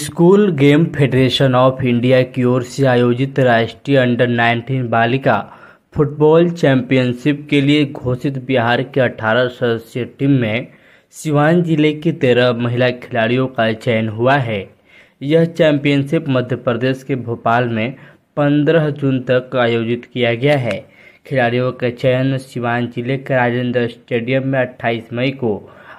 school game federation of India की ओर से आयोजित राष्ट्रीय अंडर 19 बालिका फुटबॉल चैंपियनशिप के लिए घोषित बिहार के 18 सदस्यीय टीम में सिवान जिले की तेरह महिला खिलाड़ियों का चयन हुआ है यह चैंपियनशिप मध्य प्रदेश के भोपाल में 15 जून तक आयोजित किया गया है खिलाड़ियों का चयन सिवान जिले के राजेंद्र स्टेडियम में 28 मई को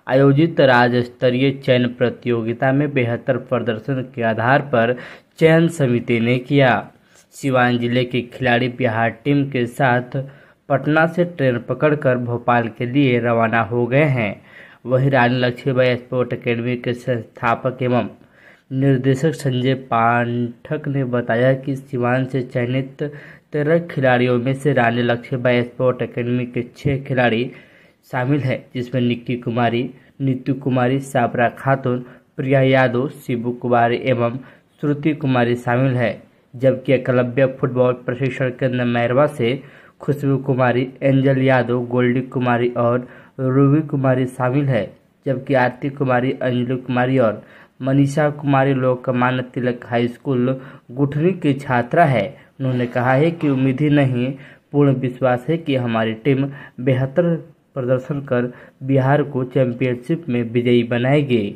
आयोजित राज्य स्तरीय चयन प्रतियोगिता में बेहतर प्रदर्शन के आधार पर चयन समिति ने किया सिवान जिले के खिलाड़ी बिहार टीम के साथ पटना से ट्रेन पकड़कर भोपाल के लिए रवाना हो गए हैं वहीं रानी लक्ष्मीबाई स्पोर्ट अकेडमी के संस्थापक एवं निर्देशक संजय पाठक ने बताया कि सिवान से चयनित तेरह खिलाड़ियों में से रानी लक्ष्मीबाई स्पोर्ट अकेडमी के छह खिलाड़ी शामिल है जिसमें निक्की कुमारी नीतू कुमारी साबरा खातून प्रिया यादव शिबू कुमारी एवं श्रुति कुमारी शामिल है जबकि एकलव्य फुटबॉल प्रशिक्षण केंद्र मैरवा से खुशबू कुमारी एंजल यादव गोल्डी कुमारी और रूबी कुमारी शामिल है जबकि आरती कुमारी अंजलि कुमारी और मनीषा कुमारी लोक तिलक हाई स्कूल गुठनी की छात्रा है उन्होंने कहा है कि उम्मीद ही नहीं पूर्ण विश्वास है कि हमारी टीम बेहतर प्रदर्शन कर बिहार को चैंपियनशिप में विजयी बनाए गए